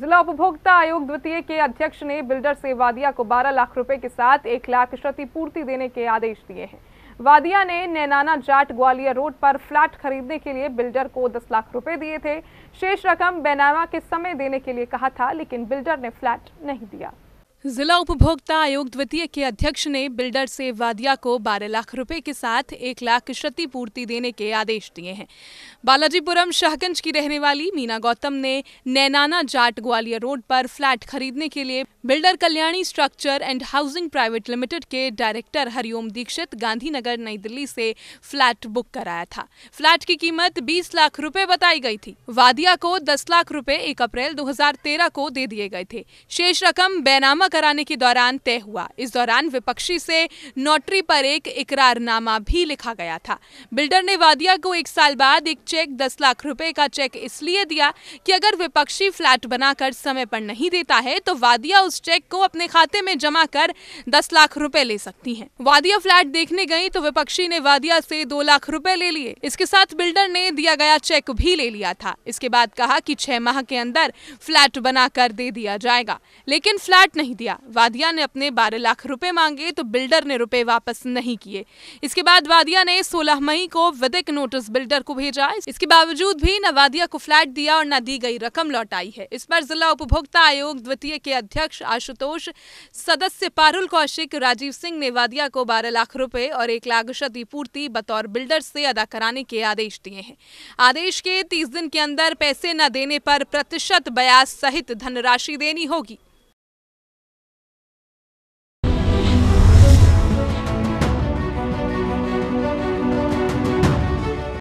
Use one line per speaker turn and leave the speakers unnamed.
जिला उपभोक्ता आयोग द्वितीय के अध्यक्ष ने बिल्डर से वादिया को 12 लाख रुपए के साथ एक लाख क्षतिपूर्ति देने के आदेश दिए हैं वादिया ने नैनाना जाट ग्वालियर रोड पर फ्लैट खरीदने के लिए बिल्डर को 10 लाख रुपए दिए थे शेष रकम बैनामा के समय देने के लिए कहा था लेकिन बिल्डर ने फ्लैट नहीं दिया जिला उपभोक्ता आयोग द्वितीय के अध्यक्ष ने बिल्डर से वादिया को 12 लाख रुपए के साथ एक लाख क्षतिपूर्ति देने के आदेश दिए हैं बालाजीपुरम शाहगंज की रहने वाली मीना गौतम ने नैनाना जाट ग्वालियर रोड पर फ्लैट खरीदने के लिए builder Kalyani structure and housing private limited के डायरेक्टर हरिओम दीक्षित गांधीनगर नई दिल्ली से फ्लैट बुक कराया था फ्लैट की कीमत बीस लाख रूपए बताई गयी थी वादिया को दस लाख रूपए एक अप्रैल दो को दे दिए गए थे शेष रकम बेनामक कराने के दौरान तय हुआ इस दौरान विपक्षी से नोटरी पर एक इकरारनामा भी लिखा गया था बिल्डर ने वादिया को एक साल बाद एक चेक दस लाख रुपए का चेक इसलिए दिया कि अगर विपक्षी फ्लैट बनाकर समय पर नहीं देता है तो वादिया उस चेक को अपने खाते में जमा कर दस लाख रूपए ले सकती है वादिया फ्लैट देखने गई तो विपक्षी ने वादिया से दो लाख रूपए ले लिए इसके साथ बिल्डर ने दिया गया चेक भी ले लिया था इसके बाद कहा की छह माह के अंदर फ्लैट बनाकर दे दिया जाएगा लेकिन फ्लैट नहीं वादिया वादिया ने अपने बारह लाख रुपए मांगे तो बिल्डर ने रुपए वापस नहीं किए इसके बाद वादिया ने सोलह मई को विधिक नोटिस बिल्डर को भेजा इसके बावजूद भी न वादिया को फ्लैट दिया और न दी गई रकम लौटाई है इस पर जिला उपभोक्ता आयोग द्वितीय के अध्यक्ष आशुतोष सदस्य पारुल कौशिक राजीव सिंह ने वादिया को बारह लाख रूपए और एक लाख क्षतिपूर्ति बतौर बिल्डर से अदा कराने के आदेश दिए हैं आदेश के तीस दिन के अंदर पैसे न देने पर प्रतिशत ब्याज सहित धनराशि देनी होगी